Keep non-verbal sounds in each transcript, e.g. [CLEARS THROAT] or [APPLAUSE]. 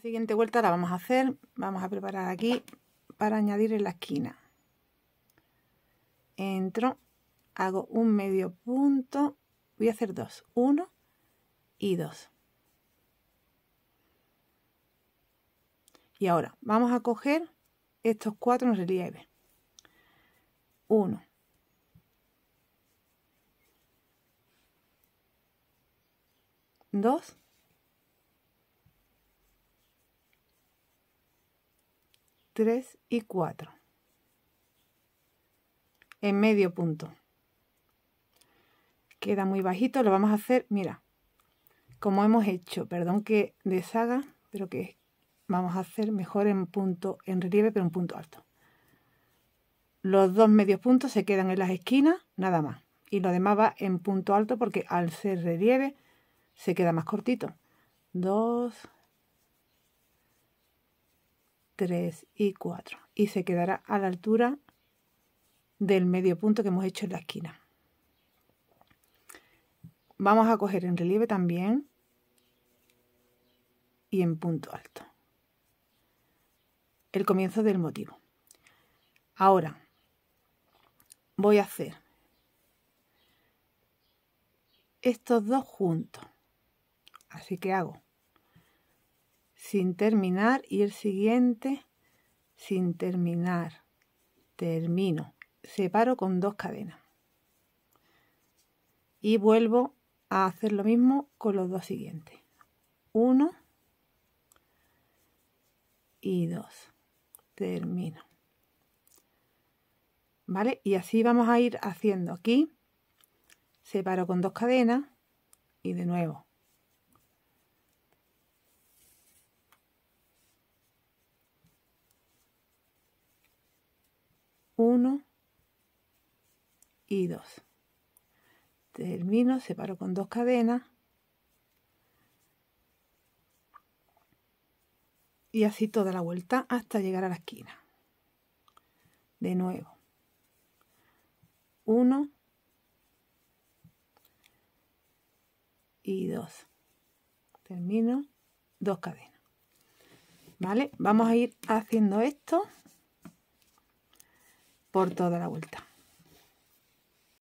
siguiente vuelta la vamos a hacer, vamos a preparar aquí para añadir en la esquina. Entro, hago un medio punto, voy a hacer dos, uno y dos. Y ahora vamos a coger estos cuatro en relieve. Uno. Dos. 3 y 4. En medio punto. Queda muy bajito, lo vamos a hacer, mira, como hemos hecho, perdón que deshaga, pero que vamos a hacer mejor en punto, en relieve, pero en punto alto. Los dos medios puntos se quedan en las esquinas, nada más. Y lo demás va en punto alto porque al ser relieve se queda más cortito. 2, 3 y 4 y se quedará a la altura del medio punto que hemos hecho en la esquina. Vamos a coger en relieve también y en punto alto. El comienzo del motivo. Ahora voy a hacer estos dos juntos. Así que hago sin terminar y el siguiente sin terminar. Termino. Separo con dos cadenas. Y vuelvo a hacer lo mismo con los dos siguientes. Uno y dos. Termino. ¿Vale? Y así vamos a ir haciendo aquí. Separo con dos cadenas y de nuevo 1 y 2 termino separo con dos cadenas y así toda la vuelta hasta llegar a la esquina de nuevo 1 y 2 termino dos cadenas vale vamos a ir haciendo esto por toda la vuelta.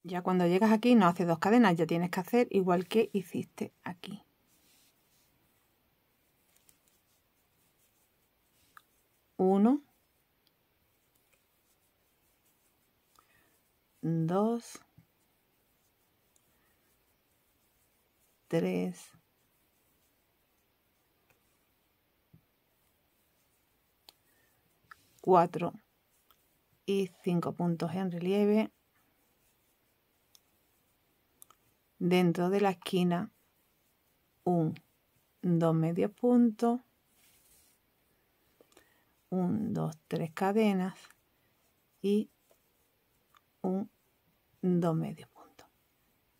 Ya cuando llegas aquí no haces dos cadenas, ya tienes que hacer igual que hiciste aquí. Uno, dos, tres, cuatro y cinco puntos en relieve dentro de la esquina un dos medios puntos un dos tres cadenas y un dos medios puntos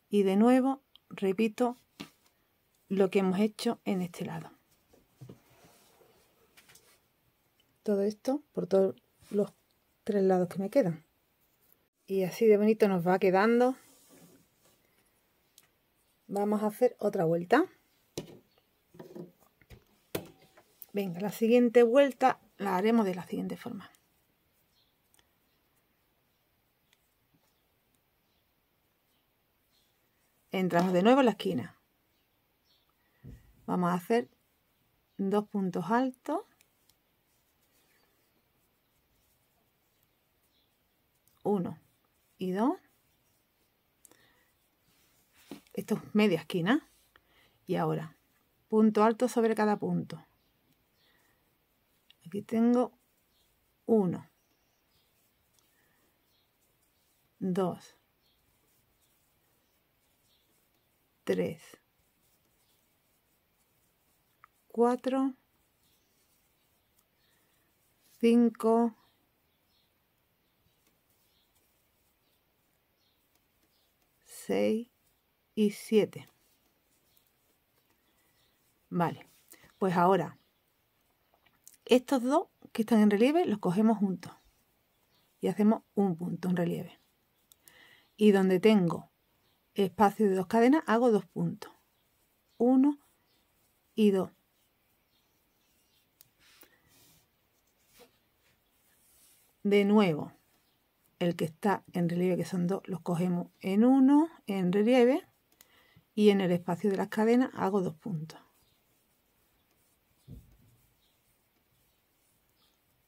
y de nuevo repito lo que hemos hecho en este lado todo esto por todos los tres lados que me quedan. Y así de bonito nos va quedando. Vamos a hacer otra vuelta. Venga, la siguiente vuelta la haremos de la siguiente forma. Entramos de nuevo en la esquina. Vamos a hacer dos puntos altos 1 y 2. Esto es media esquina. Y ahora, punto alto sobre cada punto. Aquí tengo 1, 2, 3, 4, 5, 6 y 7. Vale, pues ahora estos dos que están en relieve los cogemos juntos y hacemos un punto en relieve. Y donde tengo espacio de dos cadenas hago dos puntos. Uno y dos. De nuevo, el que está en relieve, que son dos, los cogemos en uno, en relieve, y en el espacio de las cadenas hago dos puntos.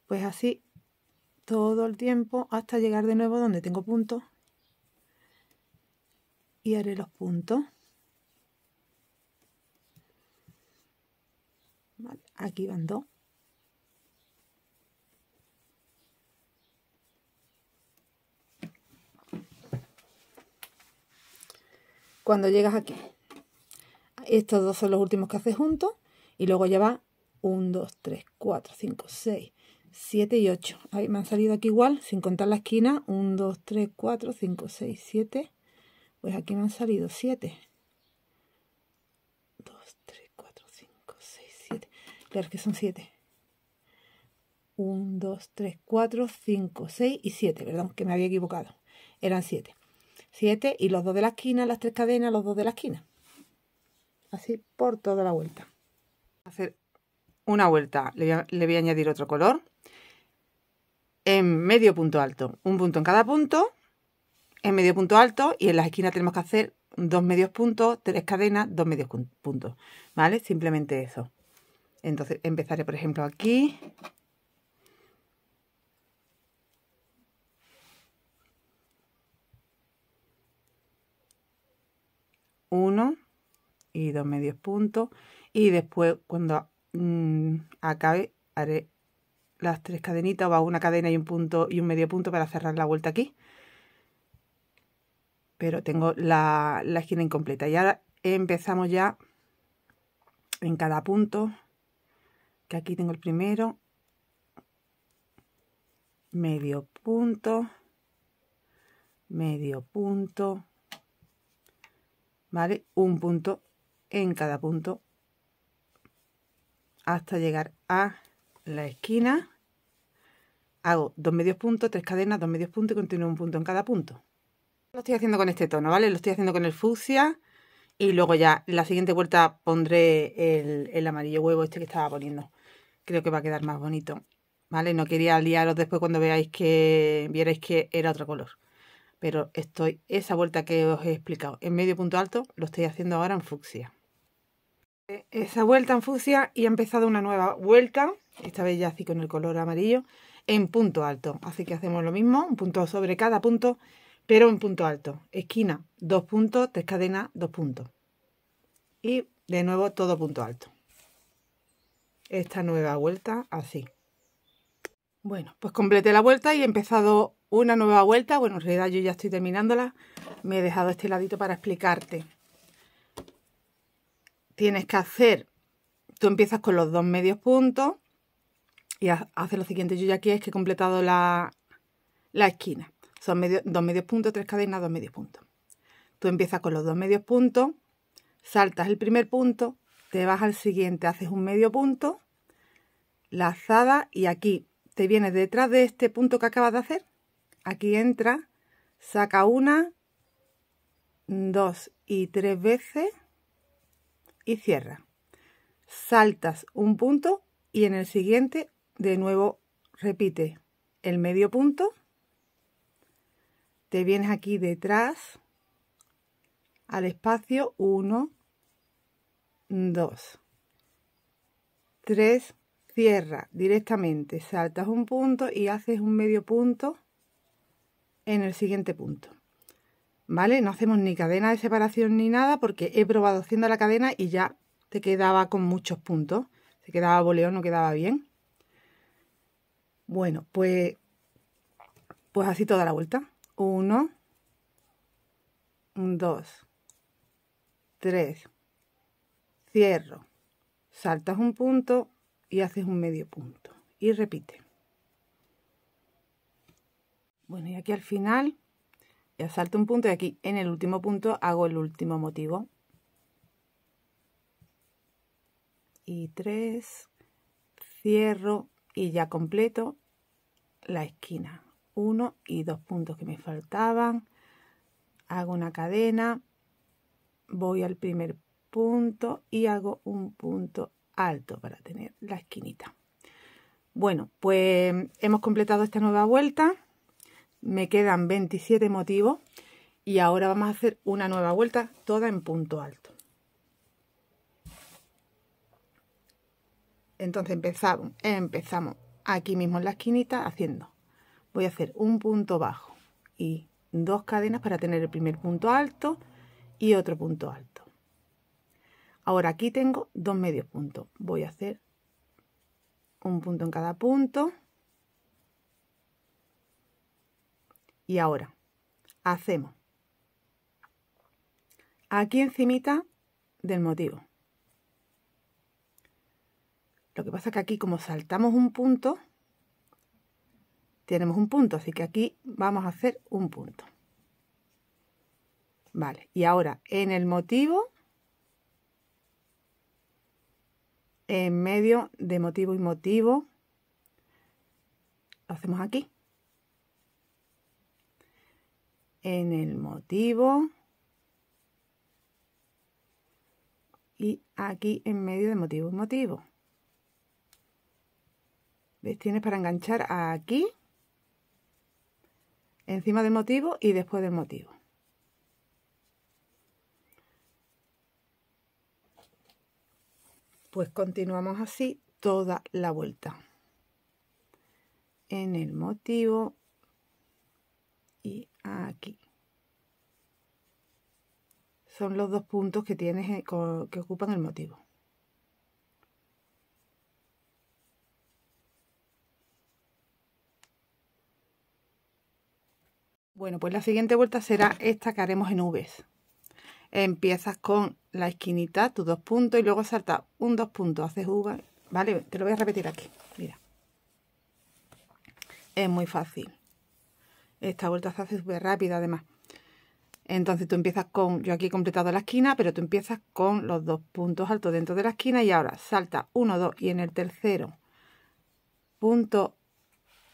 Pues así todo el tiempo hasta llegar de nuevo donde tengo puntos y haré los puntos. aquí van dos. cuando llegas aquí. Estos dos son los últimos que haces juntos y luego ya va 1, 2, 3, 4, 5, 6, 7 y 8. Ahí me han salido aquí igual, sin contar la esquina. 1, 2, 3, 4, 5, 6, 7. Pues aquí me han salido 7. 2, 3, 4, 5, 6, 7. Claro que son 7. 1, 2, 3, 4, 5, 6 y 7. Perdón, que me había equivocado. Eran 7. 7 y los dos de la esquina, las tres cadenas, los dos de la esquina. Así por toda la vuelta. Hacer una vuelta, le voy a, añadir otro color. En medio punto alto, un punto en cada punto, en medio punto alto y en las esquinas tenemos que hacer dos medios puntos, tres cadenas, dos medios puntos, ¿vale? Simplemente eso. Entonces empezaré, por ejemplo, aquí, 1 y dos medios puntos y después cuando mm, acabe haré las tres cadenitas o una cadena y un punto y un medio punto para cerrar la vuelta aquí pero tengo la, la esquina incompleta y ahora empezamos ya en cada punto que aquí tengo el primero medio punto medio punto ¿vale? Un punto en cada punto hasta llegar a la esquina. Hago dos medios puntos, tres cadenas, dos medios puntos y continúo un punto en cada punto. Lo estoy haciendo con este tono, ¿vale? Lo estoy haciendo con el fucsia y luego ya en la siguiente vuelta pondré el, el amarillo huevo este que estaba poniendo. Creo que va a quedar más bonito, ¿vale? No quería liaros después cuando veáis que vierais que era otro color pero estoy esa vuelta que os he explicado en medio punto alto lo estoy haciendo ahora en fucsia esa vuelta en fucsia y ha empezado una nueva vuelta esta vez ya así con el color amarillo en punto alto así que hacemos lo mismo un punto sobre cada punto pero en punto alto esquina dos puntos tres cadenas dos puntos y de nuevo todo punto alto esta nueva vuelta así bueno pues completé la vuelta y he empezado una nueva vuelta, bueno, en realidad yo ya estoy terminándola, me he dejado este ladito para explicarte. Tienes que hacer, tú empiezas con los dos medios puntos y haces lo siguiente, yo ya aquí es que he completado la, esquina. Son dos medios puntos, tres cadenas, dos medios puntos. Tú empiezas con los dos medios puntos, saltas el primer punto, te vas al siguiente, haces un medio punto, lazada y aquí te vienes detrás de este punto que acabas de hacer aquí entra, saca una, dos y tres veces y cierra. Saltas un punto y en el siguiente de nuevo repite el medio punto. Te vienes aquí detrás al espacio 1, 2, 3, cierra directamente, saltas un punto y haces un medio punto en el siguiente punto. ¿Vale? No hacemos ni cadena de separación ni nada porque he probado haciendo la cadena y ya te quedaba con muchos puntos. Se quedaba boleo, no quedaba bien. Bueno, pues, pues así toda la vuelta. Uno, dos, tres, cierro, saltas un punto y haces un medio punto y repite. Bueno, y aquí al final ya salto un punto y aquí en el último punto hago el último motivo. Y tres, cierro y ya completo la esquina. Uno y dos puntos que me faltaban. Hago una cadena, voy al primer punto y hago un punto alto para tener la esquinita. Bueno, pues hemos completado esta nueva vuelta me quedan 27 motivos y ahora vamos a hacer una nueva vuelta toda en punto alto entonces empezamos empezamos aquí mismo en la esquinita haciendo voy a hacer un punto bajo y dos cadenas para tener el primer punto alto y otro punto alto ahora aquí tengo dos medios puntos voy a hacer un punto en cada punto Y ahora, hacemos. Aquí encimita del motivo. Lo que pasa es que aquí como saltamos un punto, tenemos un punto, así que aquí vamos a hacer un punto. Vale, y ahora en el motivo, en medio de motivo y motivo, lo hacemos aquí. en el motivo y aquí en medio de motivo y motivo. ¿Ves? Tienes para enganchar aquí, encima del motivo y después del motivo. Pues continuamos así toda la vuelta. En el motivo y aquí. Son los dos puntos que tienes eh, que ocupan el motivo. Bueno, pues la siguiente vuelta será esta que haremos en Vs. Empiezas con la esquinita, tus dos puntos, y luego saltas un dos puntos, haces V, ¿vale? Te lo voy a repetir aquí, mira. Es muy fácil. Esta vuelta se hace súper rápida además. Entonces tú empiezas con, yo aquí he completado la esquina, pero tú empiezas con los dos puntos altos dentro de la esquina y ahora salta 1, 2 y en el tercero punto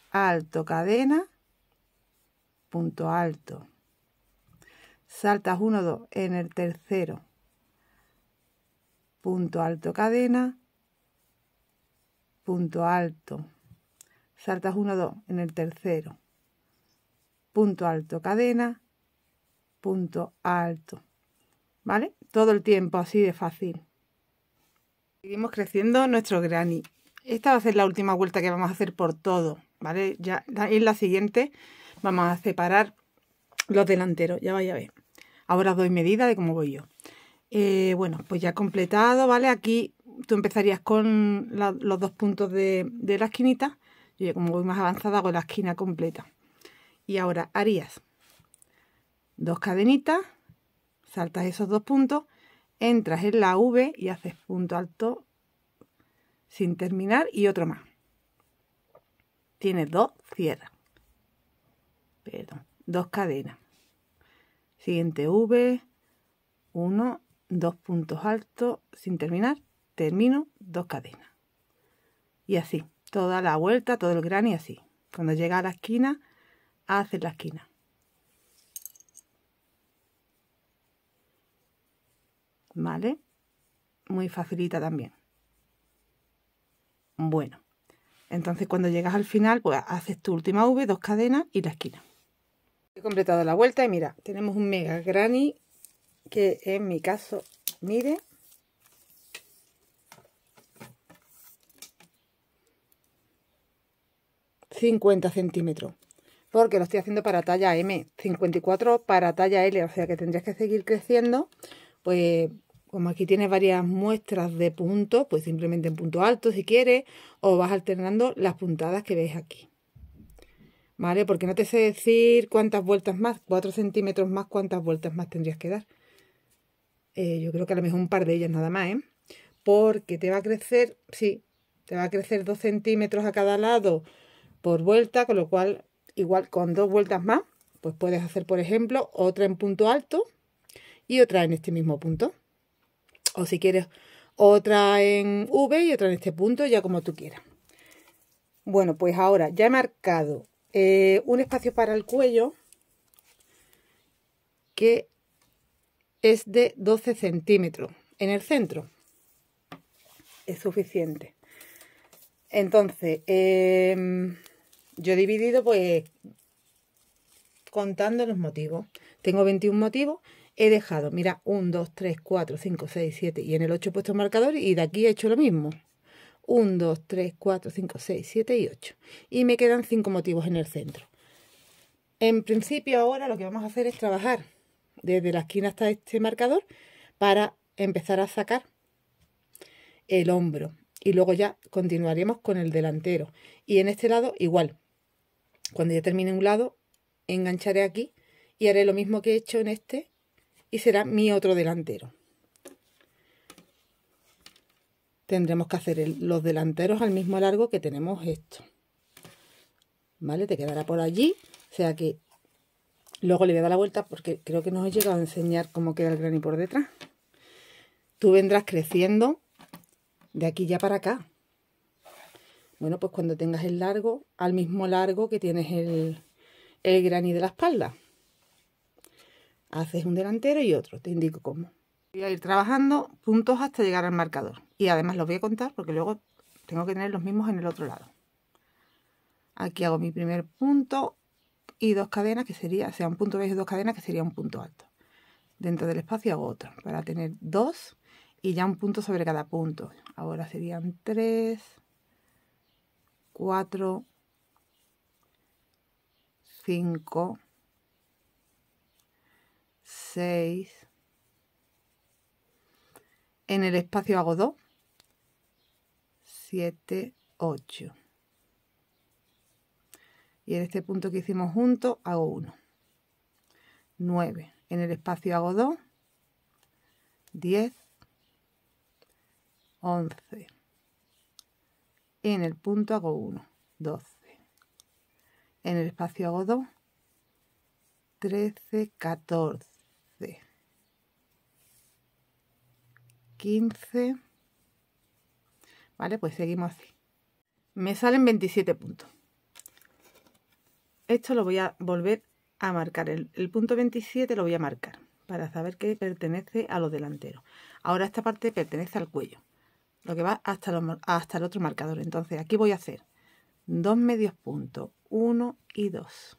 alto, cadena, punto alto. Saltas 1, 2 en el tercero punto alto, cadena, punto alto. Saltas 1, 2 en el tercero punto alto, cadena, punto alto. ¿Vale? Todo el tiempo, así de fácil. Seguimos creciendo nuestro granny. Esta va a ser la última vuelta que vamos a hacer por todo, ¿vale? Ya en la siguiente vamos a separar los delanteros, ya vaya a ver. Ahora doy medida de cómo voy yo. Eh, bueno, pues ya completado, ¿vale? Aquí tú empezarías con los dos puntos de, de la esquinita. Yo como voy más avanzada hago la esquina completa y ahora harías dos cadenitas saltas esos dos puntos entras en la V y haces punto alto sin terminar y otro más tienes dos cierra. perdón dos cadenas siguiente V uno, dos puntos altos sin terminar termino dos cadenas y así toda la vuelta todo el gran y así cuando llega a la esquina Haces la esquina. ¿Vale? Muy facilita también. Bueno, entonces cuando llegas al final, pues haces tu última V, dos cadenas y la esquina. He completado la vuelta y mira, tenemos un mega granny que en mi caso, mire, ...50 centímetros porque lo estoy haciendo para talla M, 54 para talla L, o sea que tendrías que seguir creciendo, pues como aquí tienes varias muestras de puntos, pues simplemente en punto alto si quieres, o vas alternando las puntadas que veis aquí. ¿Vale? Porque no te sé decir cuántas vueltas más, 4 centímetros más, cuántas vueltas más tendrías que dar. Eh, yo creo que a lo mejor un par de ellas nada más, ¿eh? Porque te va a crecer, sí, te va a crecer 2 centímetros a cada lado por vuelta, con lo cual igual con dos vueltas más, pues puedes hacer, por ejemplo, otra en punto alto y otra en este mismo punto. O si quieres, otra en V y otra en este punto, ya como tú quieras. Bueno, pues ahora ya he marcado eh, un espacio para el cuello que es de 12 centímetros en el centro. Es suficiente. Entonces, em, yo he dividido, pues, contando los motivos. Tengo 21 motivos. He dejado, mira, 1, 2, 3, 4, 5, 6, 7 y en el 8 he puesto el marcador y de aquí he hecho lo mismo. 1, 2, 3, 4, 5, 6, 7 y 8. Y me quedan 5 motivos en el centro. En principio ahora lo que vamos a hacer es trabajar desde la esquina hasta este marcador para empezar a sacar el hombro. Y luego ya continuaremos con el delantero. Y en este lado igual, cuando ya termine un lado, engancharé aquí y haré lo mismo que he hecho en este y será mi otro delantero. Tendremos que hacer los delanteros al mismo largo que tenemos esto. ¿Vale? Te quedará por allí. O sea que luego le voy a dar la vuelta porque creo que no os he llegado a enseñar cómo queda el granny por detrás. Tú vendrás creciendo de aquí ya para acá. Bueno, pues cuando tengas el largo, al mismo largo que tienes el, el granny de la espalda. Haces un delantero y otro, te indico cómo. Voy a ir trabajando puntos hasta llegar al marcador. Y además los voy a contar porque luego tengo que tener los mismos en el otro lado. Aquí hago mi primer punto y dos cadenas que sería, o sea, un punto bajo y dos cadenas que sería un punto alto. Dentro del espacio hago otro para tener dos y ya un punto sobre cada punto. Ahora serían tres, 4, 5, 6. En el espacio hago 2, 7, 8. Y en este punto que hicimos juntos hago 1. 9. En el espacio hago 2, 10, 11. En el punto hago 1, 12. En el espacio hago 2, 13, 14. 15. Vale, pues seguimos así. Me salen 27 puntos. Esto lo voy a volver a marcar. El, punto 27 lo voy a marcar para saber que pertenece a lo delantero. Ahora esta parte pertenece al cuello lo que va hasta, los, hasta el otro marcador. Entonces aquí voy a hacer dos medios puntos, 1 y 2.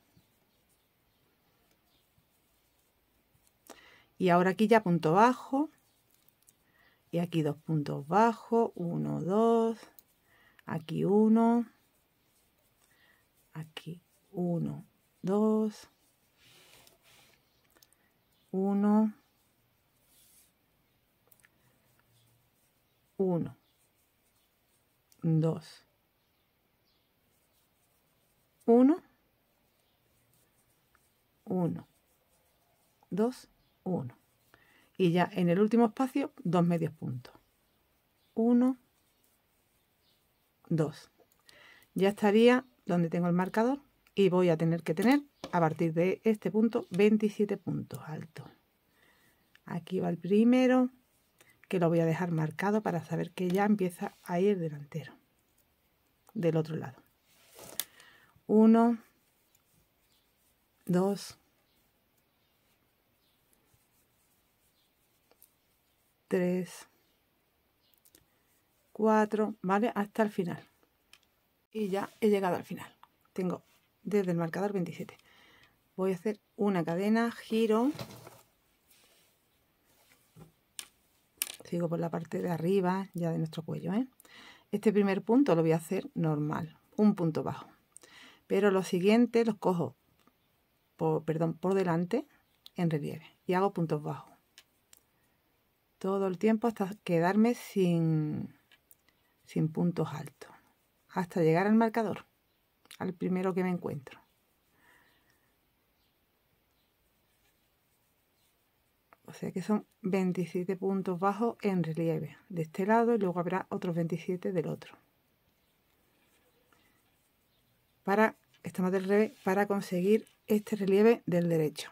Y ahora aquí ya punto bajo. Y aquí dos puntos bajos, 1, 2, aquí 1, aquí 1, 2, 1, 1, 2, 1, 1, 2, 1. Y ya en el último espacio, dos medios puntos. 1, 2. Ya estaría donde tengo el marcador y voy a tener que tener a partir de este punto 27 puntos altos. Aquí va el primero, que lo voy a dejar marcado para saber que ya empieza a ir delantero del otro lado 1 2 3 4 vale hasta el final y ya he llegado al final tengo desde el marcador 27 voy a hacer una cadena giro sigo por la parte de arriba ya de nuestro cuello ¿eh? este primer punto lo voy a hacer normal un punto bajo pero lo siguiente los cojo por, perdón, por delante en relieve y hago puntos bajos todo el tiempo hasta quedarme sin, sin puntos altos hasta llegar al marcador al primero que me encuentro o sea que son 27 puntos bajos en relieve de este lado y luego habrá otros 27 del otro para estamos del revés para conseguir este relieve del derecho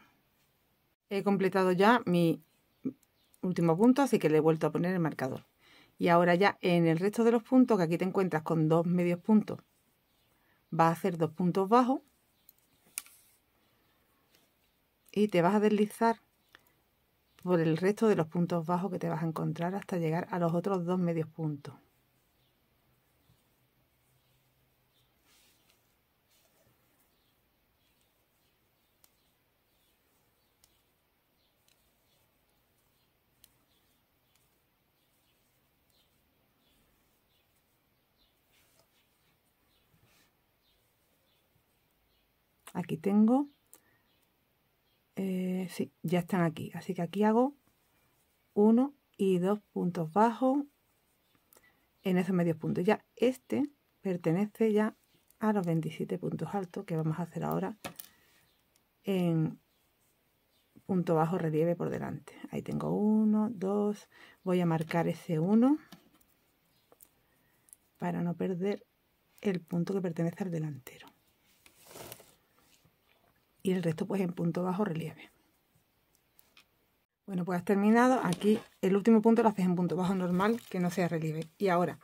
he completado ya mi último punto así que le he vuelto a poner el marcador y ahora ya en el resto de los puntos que aquí te encuentras con dos medios puntos va a hacer dos puntos bajos y te vas a deslizar por el resto de los puntos bajos que te vas a encontrar hasta llegar a los otros dos medios puntos. Aquí tengo eh, sí, ya están aquí. Así que aquí hago uno y dos puntos bajos en esos medios puntos. Ya este pertenece ya a los 27 puntos altos que vamos a hacer ahora en punto bajo relieve por delante. Ahí tengo uno, dos, voy a marcar ese uno para no perder el punto que pertenece al delantero y el resto pues en punto bajo relieve. Bueno, pues has terminado. Aquí el último punto lo haces en punto bajo normal, que no sea relieve. Y ahora,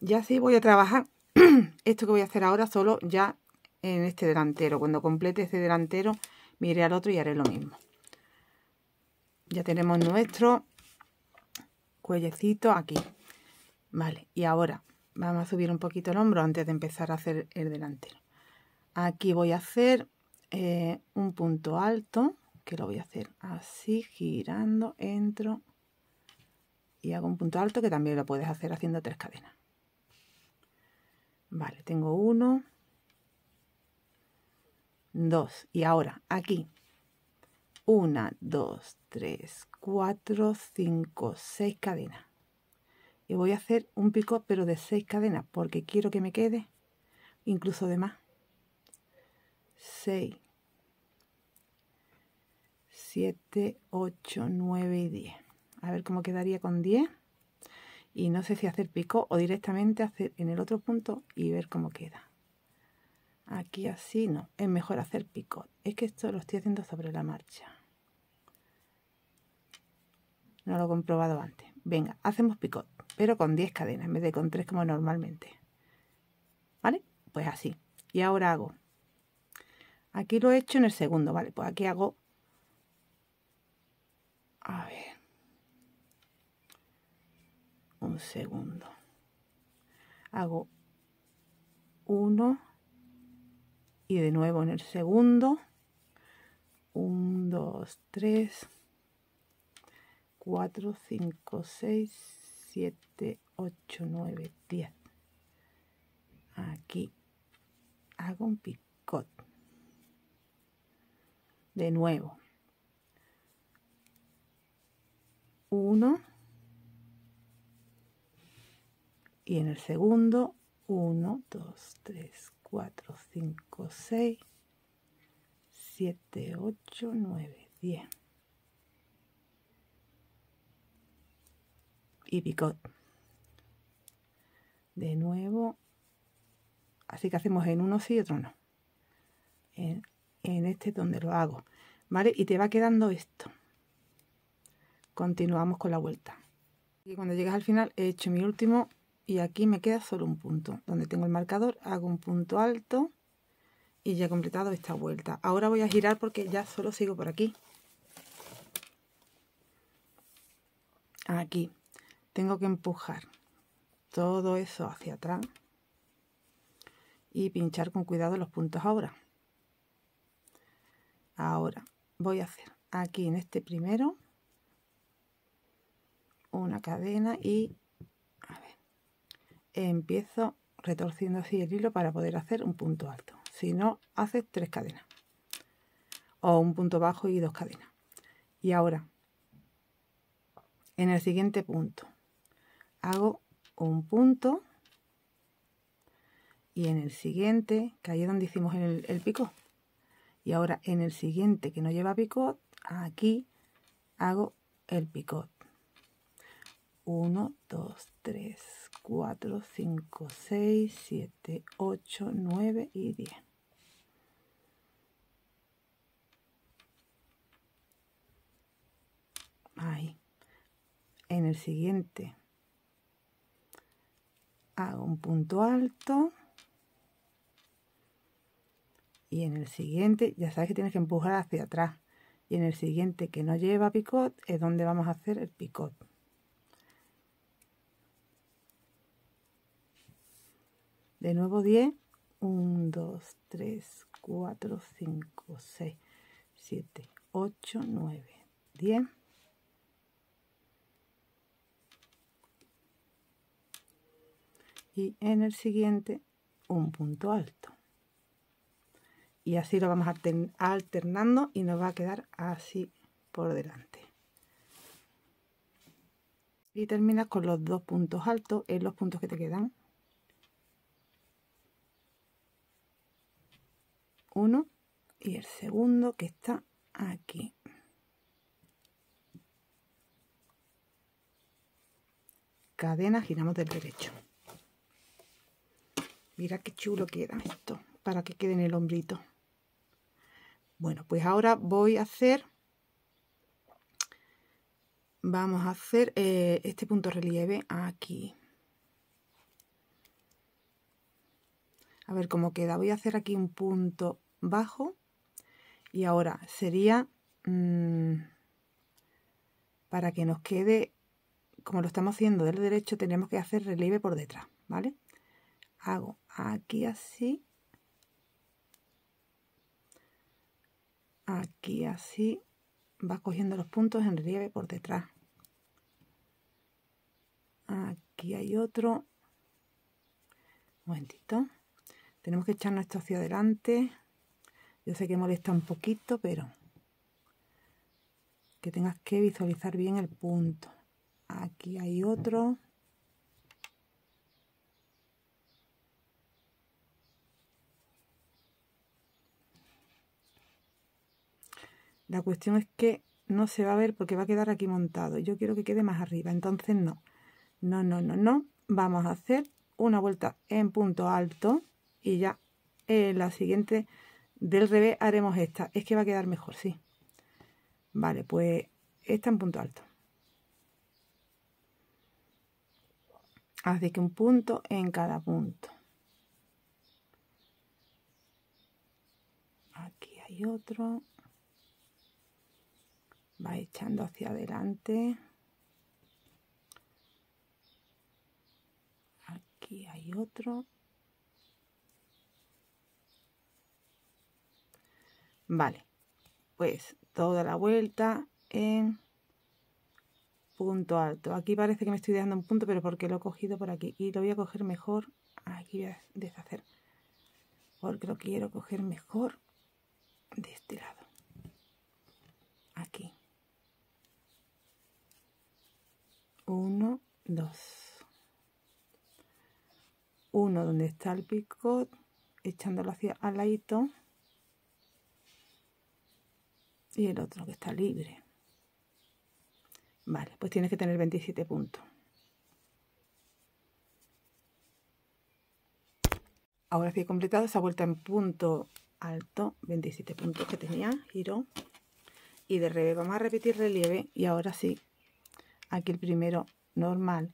ya sí voy a trabajar [CLEARS THROAT] esto que voy a hacer ahora solo ya en este delantero. Cuando complete este delantero, miré al otro y haré lo mismo. Ya tenemos nuestro cuellecito aquí. Vale, y ahora vamos a subir un poquito el hombro antes de empezar a hacer el delantero. Aquí voy a hacer eh, un punto alto que lo voy a hacer así girando entro y hago un punto alto que también lo puedes hacer haciendo tres cadenas vale tengo uno dos y ahora aquí una dos tres cuatro cinco seis cadenas y voy a hacer un pico pero de seis cadenas porque quiero que me quede incluso de más 6, 7, 8, 9 y 10. A ver cómo quedaría con 10. Y no sé si hacer picot o directamente hacer en el otro punto y ver cómo queda. Aquí así no, es mejor hacer picot. Es que esto lo estoy haciendo sobre la marcha. No lo he comprobado antes. Venga, hacemos picot, pero con 10 cadenas en vez de con 3 como normalmente. ¿Vale? Pues así. Y ahora hago Aquí lo he hecho en el segundo, vale, pues aquí hago... A ver... Un segundo. Hago uno y de nuevo en el segundo. 1, 2, 3, 4, 5, 6, 7, 8, 9, 10. Aquí hago un pico de nuevo. 1 y en el segundo 1, 2, 3, 4, 5, 6, 7, 8, 9, 10 y picot de nuevo así que hacemos en uno sí y otro no en este donde lo hago vale y te va quedando esto continuamos con la vuelta y cuando llegas al final he hecho mi último y aquí me queda solo un punto donde tengo el marcador hago un punto alto y ya he completado esta vuelta ahora voy a girar porque ya solo sigo por aquí aquí tengo que empujar todo eso hacia atrás y pinchar con cuidado los puntos ahora ahora voy a hacer aquí en este primero una cadena y empiezo retorciendo así el hilo para poder hacer un punto alto si no haces tres cadenas o un punto bajo y dos cadenas y ahora en el siguiente punto hago un punto y en el siguiente que ahí es donde hicimos el pico y ahora en el siguiente que no lleva picot aquí hago el picot 1 2 3 4 5 6 7 8 9 y 10 ahí en el siguiente hago un punto alto y en el siguiente ya sabes que tienes que empujar hacia atrás y en el siguiente que no lleva picot es donde vamos a hacer el picot de nuevo 10 1 2 3 4 5 6 7 8 9 10 y en el siguiente un punto alto y así lo vamos alternando y nos va a quedar así por delante y terminas con los dos puntos altos en eh, los puntos que te quedan uno y el segundo que está aquí cadena giramos del derecho mira qué chulo queda esto para que quede en el hombrito bueno, pues ahora voy a hacer, vamos a hacer eh, este punto relieve aquí. A ver cómo queda. Voy a hacer aquí un punto bajo y ahora sería mm, para que nos quede, como lo estamos haciendo del derecho, tenemos que hacer relieve por detrás, ¿vale? Hago aquí así aquí así vas cogiendo los puntos en relieve por detrás aquí hay otro un momentito tenemos que echarnos nuestro hacia adelante yo sé que molesta un poquito pero que tengas que visualizar bien el punto aquí hay otro La cuestión es que no se va a ver porque va a quedar aquí montado. Yo quiero que quede más arriba, entonces no. No, no, no, no. Vamos a hacer una vuelta en punto alto y ya en la siguiente del revés haremos esta. Es que va a quedar mejor, sí. Vale, pues esta en punto alto. Así que un punto en cada punto. Aquí hay otro va echando hacia adelante aquí hay otro vale pues toda la vuelta en punto alto aquí parece que me estoy dejando un punto pero porque lo he cogido por aquí y lo voy a coger mejor aquí voy a deshacer porque lo quiero coger mejor de este lado aquí 1 2 1 donde está el picot echándolo hacia al ladito y el otro que está libre vale pues tienes que tener 27 puntos ahora sí he completado esa vuelta en punto alto 27 puntos que tenía giro y de revés, vamos a repetir relieve y ahora sí aquí el primero normal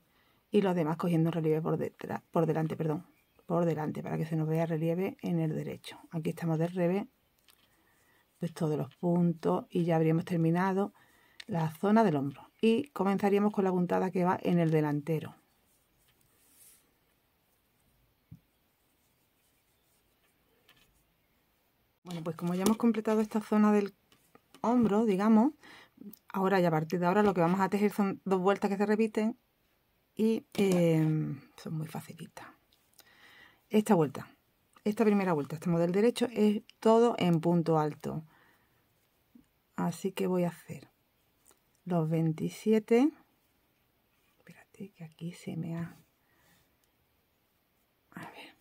y los demás cogiendo relieve por, detrás, por delante, perdón, por delante para que se nos vea relieve en el derecho. Aquí estamos del revés, de pues todos los puntos y ya habríamos terminado la zona del hombro. Y comenzaríamos con la puntada que va en el delantero. Bueno, pues como ya hemos completado esta zona del hombro, digamos, Ahora ya a partir de ahora lo que vamos a tejer son dos vueltas que se repiten y em, son muy facilitas. Esta vuelta, esta primera vuelta, este modelo derecho es todo en punto alto. Así que voy a hacer los 27. Espérate que aquí se me ha... ver.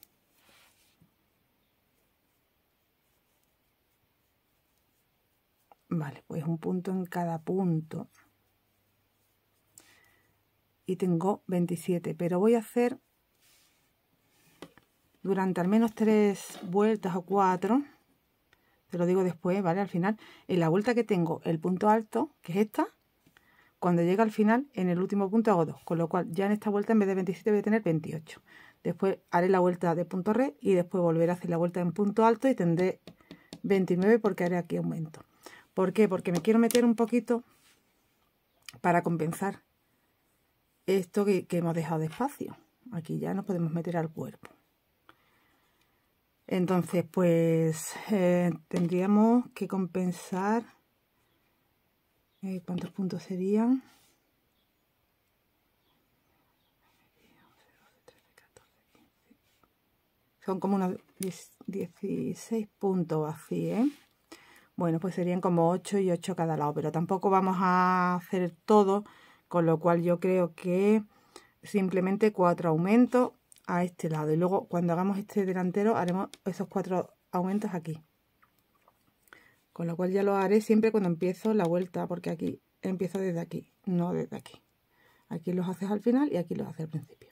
Vale, pues un punto en cada punto. Y tengo 27, pero voy a hacer durante al menos tres vueltas o cuatro, te lo digo después, ¿vale? Al final, en la vuelta que tengo el punto alto, que es esta, cuando llega al final, en el último punto hago dos, con lo cual ya en esta vuelta en vez de 27 voy a tener 28. Después haré la vuelta de punto red y después volveré a hacer la vuelta en punto alto y tendré 29 porque haré aquí aumento. ¿Por qué? Porque me quiero meter un poquito para compensar esto que, hemos dejado de espacio. Aquí ya nos podemos meter al cuerpo. Entonces, pues eh, tendríamos que compensar... Eh, ¿Cuántos puntos serían? Son como unos 16 puntos así, ¿eh? Bueno, pues serían como 8 y 8 cada lado, pero tampoco vamos a hacer todo, con lo cual yo creo que simplemente 4 aumentos a este lado. Y luego cuando hagamos este delantero haremos esos 4 aumentos aquí. Con lo cual ya lo haré siempre cuando empiezo la vuelta, porque aquí empiezo desde aquí, no desde aquí. Aquí los haces al final y aquí los haces al principio.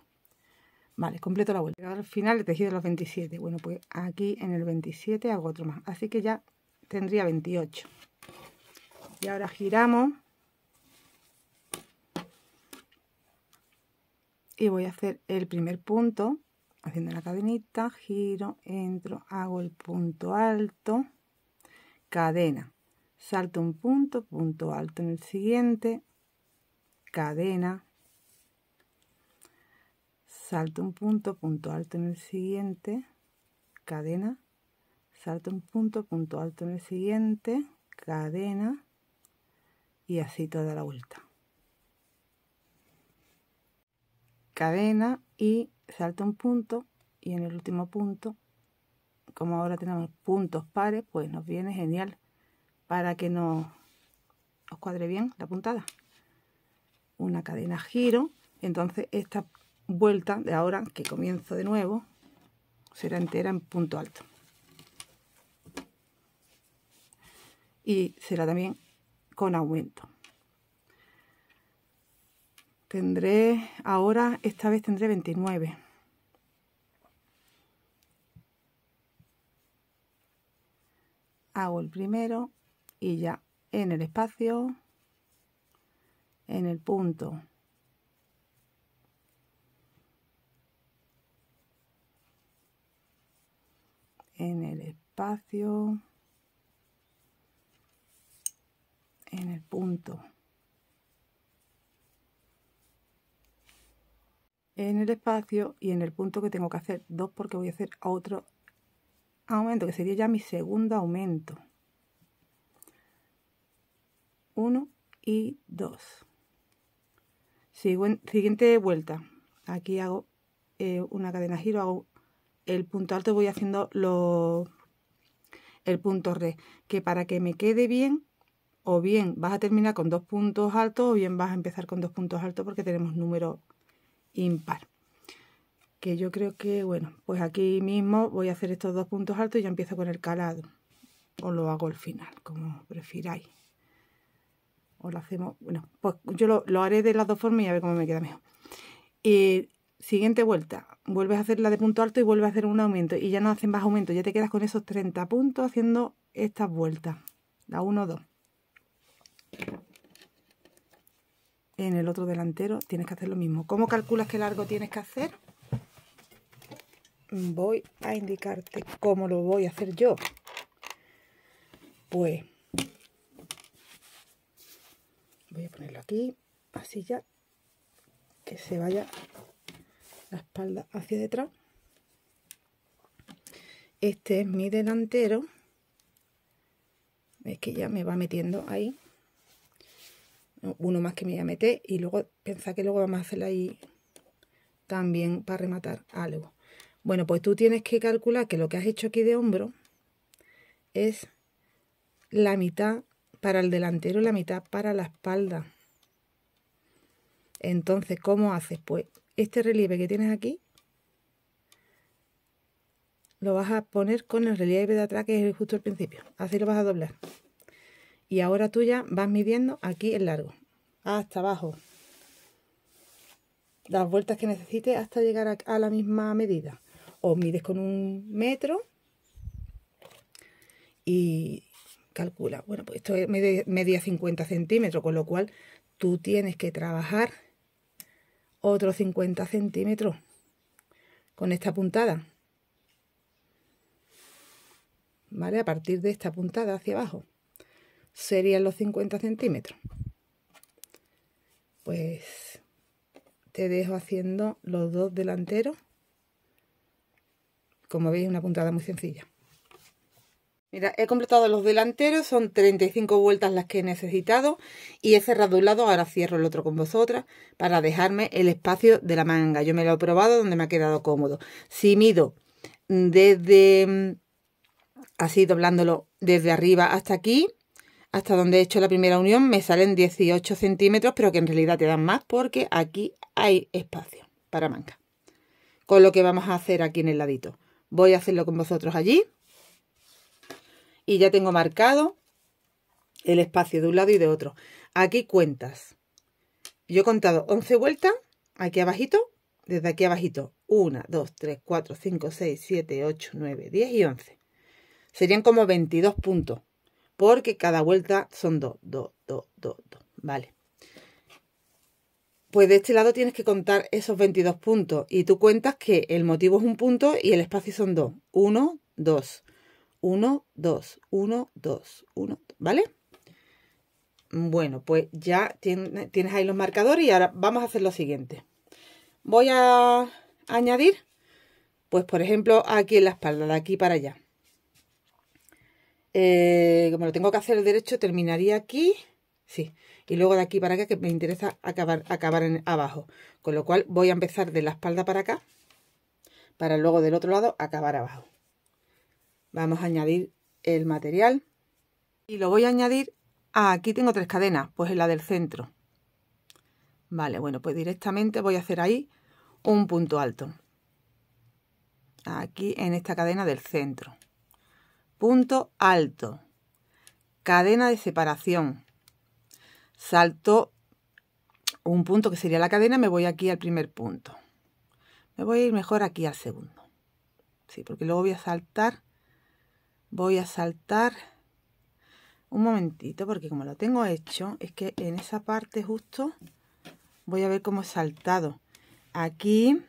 Vale, completo la vuelta. Al final he tejido los 27. Bueno, pues aquí en el 27 hago otro más. Así que ya tendría 28 y ahora giramos y voy a hacer el primer punto haciendo la cadenita giro entro hago el punto alto cadena salto un punto punto alto en el siguiente cadena salto un punto punto alto en el siguiente cadena salto un punto, punto alto en el siguiente, cadena y así toda la vuelta. Cadena y salto un punto y en el último punto, como ahora tenemos puntos pares, pues nos viene genial para que nos os cuadre bien la puntada. Una cadena giro, entonces esta vuelta de ahora que comienzo de nuevo será entera en punto alto. y será también con aumento. Tendré ahora, esta vez tendré 29. Hago el primero y ya en el espacio, en el punto en el espacio en el punto. en el espacio y en el punto que tengo que hacer dos porque voy a hacer otro aumento que sería ya mi segundo aumento Uno y 2 siguiente vuelta aquí hago eh, una cadena giro hago el punto alto voy haciendo lo, el punto re que para que me quede bien o bien vas a terminar con dos puntos altos o bien vas a empezar con dos puntos altos porque tenemos número impar. Que yo creo que, bueno, pues aquí mismo voy a hacer estos dos puntos altos y ya empiezo con el calado. O lo hago al final, como prefiráis. O lo hacemos, bueno, pues yo lo, haré de las dos formas y a ver cómo me queda mejor. Y siguiente vuelta, vuelves a hacer la de punto alto y vuelves a hacer un aumento y ya no hacen más aumentos, ya te quedas con esos 30 puntos haciendo estas vueltas, la 1, 2 en el otro delantero tienes que hacer lo mismo. ¿Cómo calculas qué largo tienes que hacer? Voy a indicarte cómo lo voy a hacer yo. Pues voy a ponerlo aquí, así ya que se vaya la espalda hacia detrás. Este es mi delantero. Es que ya me va metiendo ahí uno más que me voy a meter y luego piensa que luego vamos a hacer ahí también para rematar algo. Bueno, pues tú tienes que calcular que lo que has hecho aquí de hombro es la mitad para el delantero y la mitad para la espalda. Entonces, ¿cómo haces? Pues este relieve que tienes aquí lo vas a poner con el relieve de atrás que es justo al principio. Así lo vas a doblar. Y ahora tú ya vas midiendo aquí el largo hasta abajo. Las vueltas que necesites hasta llegar a, la misma medida. O mides con un metro y calcula. Bueno, pues esto es media, media 50 centímetros, con lo cual tú tienes que trabajar otros 50 centímetros con esta puntada. ¿Vale? A partir de esta puntada hacia abajo. Serían los 50 centímetros pues te dejo haciendo los dos delanteros. Como veis, una puntada muy sencilla. Mira, he completado los delanteros, son 35 vueltas las que he necesitado y he cerrado un lado, ahora cierro el otro con vosotras para dejarme el espacio de la manga. Yo me lo he probado donde me ha quedado cómodo. Si mido desde, mm, así doblándolo desde arriba hasta aquí, hasta donde he hecho la primera unión me salen 18 centímetros, pero que en realidad te dan más porque aquí hay espacio para manga. Con lo que vamos a hacer aquí en el ladito. Voy a hacerlo con vosotros allí. Y ya tengo marcado el espacio de un lado y de otro. Aquí cuentas. Yo he contado 11 vueltas, aquí abajito, desde aquí abajito. 1, 2, 3, 4, 5, 6, 7, 8, 9, 10 y 11. Serían como 22 puntos porque cada vuelta son dos, dos, dos, dos, dos, ¿vale? Pues de este lado tienes que contar esos 22 puntos y tú cuentas que el motivo es un punto y el espacio son dos. Uno, dos, uno, dos, uno, dos, uno, ¿vale? Bueno, pues ya tienes ahí los marcadores y ahora vamos a hacer lo siguiente. Voy a añadir, pues por ejemplo, aquí en la espalda, de aquí para allá. Eh, como lo tengo que hacer el derecho, terminaría aquí. Sí. Y luego de aquí para acá, que me interesa acabar, acabar abajo. Con lo cual voy a empezar de la espalda para acá. Para luego del otro lado acabar abajo. Vamos a añadir el material. Y lo voy a añadir... Ah, aquí tengo tres cadenas. Pues en la del centro. Vale, bueno, pues directamente voy a hacer ahí un punto alto. Aquí en esta cadena del centro. Punto alto. Cadena de separación. Salto un punto que sería la cadena, me voy aquí al primer punto. Me voy a ir mejor aquí al segundo. Sí, porque luego voy a saltar. Voy a saltar un momentito, porque como lo tengo hecho, es que en esa parte justo voy a ver cómo he saltado. Aquí,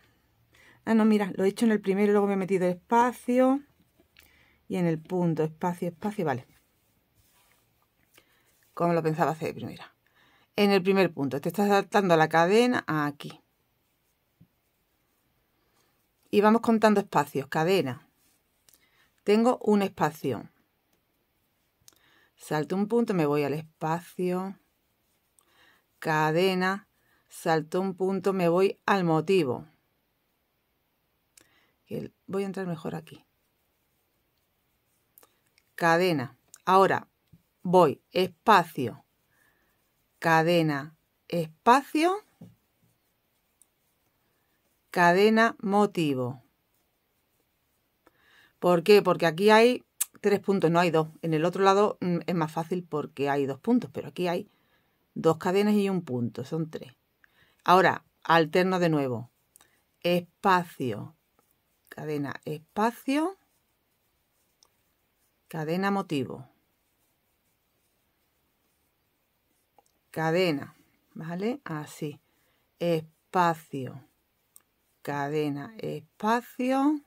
ah, no, mira, lo he hecho en el primero, luego me he metido espacio y en el punto, espacio, espacio, vale. Como lo pensaba hacer de primera. En el primer punto, te estás adaptando la cadena aquí. Y vamos contando espacios, cadena. Tengo un espacio. Salto un punto, me voy al espacio. Cadena. Salto un punto, me voy al motivo. Voy a entrar mejor aquí cadena. Ahora voy espacio, cadena, espacio, cadena, motivo. ¿Por qué? Porque aquí hay tres puntos, no hay dos. En el otro lado mm, es más fácil porque hay dos puntos, pero aquí hay dos cadenas y un punto, son tres. Ahora, alterno de nuevo. Espacio, cadena, espacio, Cadena motivo. Cadena, ¿vale? Así. Espacio. Cadena, espacio.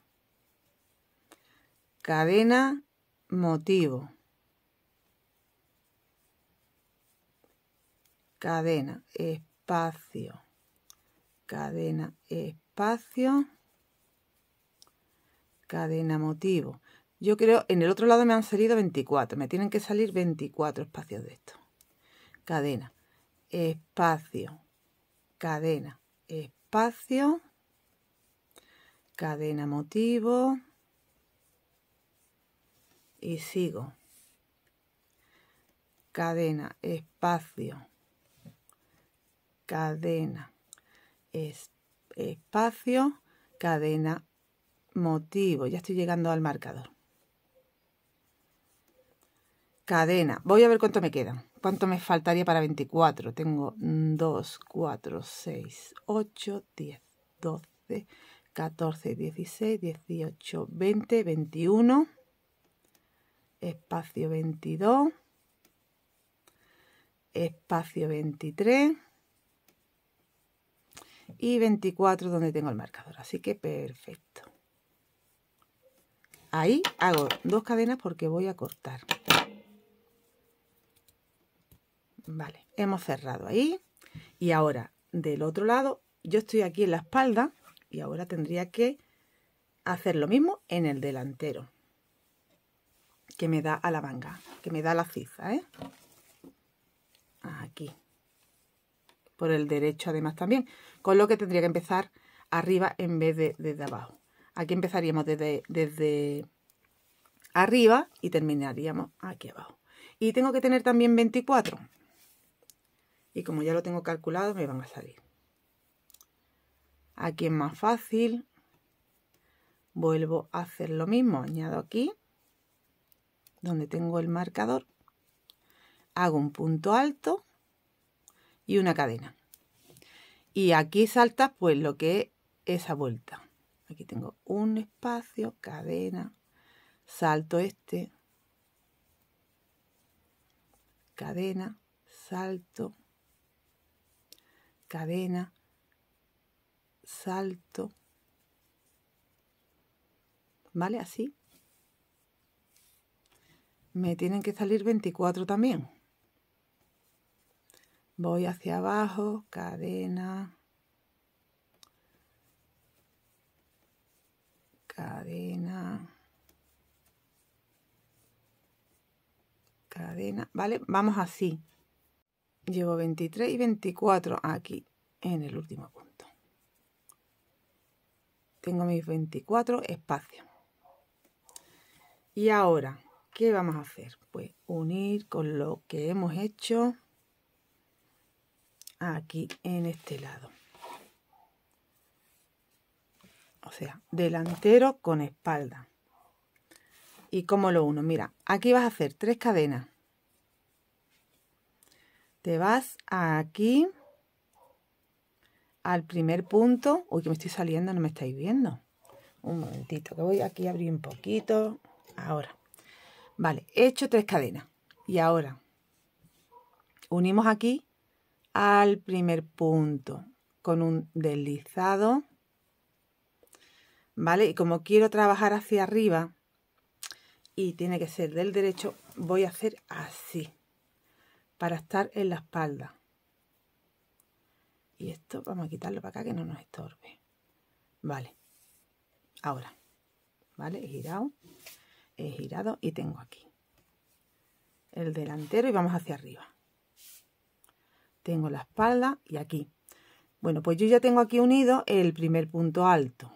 Cadena, motivo. Cadena, espacio. Cadena, espacio. Cadena, motivo yo creo, en el otro lado me han salido 24, me tienen que salir 24 espacios de esto. Cadena, espacio, cadena, espacio, cadena motivo y sigo. Cadena, espacio, cadena, espacio, cadena, motivo. Ya estoy llegando al marcador cadena. Voy a ver cuánto me queda, ¿Cuánto me faltaría para 24? Tengo 2, 4, 6, 8, 10, 12, 14, 16, 18, 20, 21, espacio 22, espacio 23 y 24 donde tengo el marcador. Así que perfecto. Ahí hago dos cadenas porque voy a cortar. Vale, hemos cerrado ahí. Y ahora, del otro lado, yo estoy aquí en la espalda y ahora tendría que hacer lo mismo en el delantero. Que me da a la manga, que me da la ciza, ¿eh? Aquí. Por el derecho además también. Con lo que tendría que empezar arriba en vez de desde abajo. Aquí empezaríamos desde, desde arriba y terminaríamos aquí abajo. Y tengo que tener también 24 y como ya lo tengo calculado me van a salir. Aquí es más fácil. Vuelvo a hacer lo mismo. Añado aquí, donde tengo el marcador. Hago un punto alto y una cadena. Y aquí salta pues lo que es esa vuelta. Aquí tengo un espacio, cadena, salto este, cadena, salto, cadena, salto, ¿vale? Así. Me tienen que salir 24 también. Voy hacia abajo, cadena, cadena, cadena, ¿vale? Vamos así. Llevo 23 y 24 aquí en el último punto. Tengo mis 24 espacios. Y ahora, ¿qué vamos a hacer? Pues unir con lo que hemos hecho aquí en este lado. O sea, delantero con espalda. ¿Y cómo lo uno? Mira, aquí vas a hacer tres cadenas te vas aquí al primer punto. Uy, que me estoy saliendo, no me estáis viendo. Un momentito, que voy aquí a abrir un poquito. Ahora. Vale, he hecho tres cadenas. Y ahora unimos aquí al primer punto con un deslizado. ¿Vale? Y como quiero trabajar hacia arriba y tiene que ser del derecho, voy a hacer así para estar en la espalda. Y esto vamos a quitarlo para acá que no nos estorbe. Vale. Ahora. Vale, he girado. He girado y tengo aquí el delantero y vamos hacia arriba. Tengo la espalda y aquí. Bueno, pues yo ya tengo aquí unido el primer punto alto.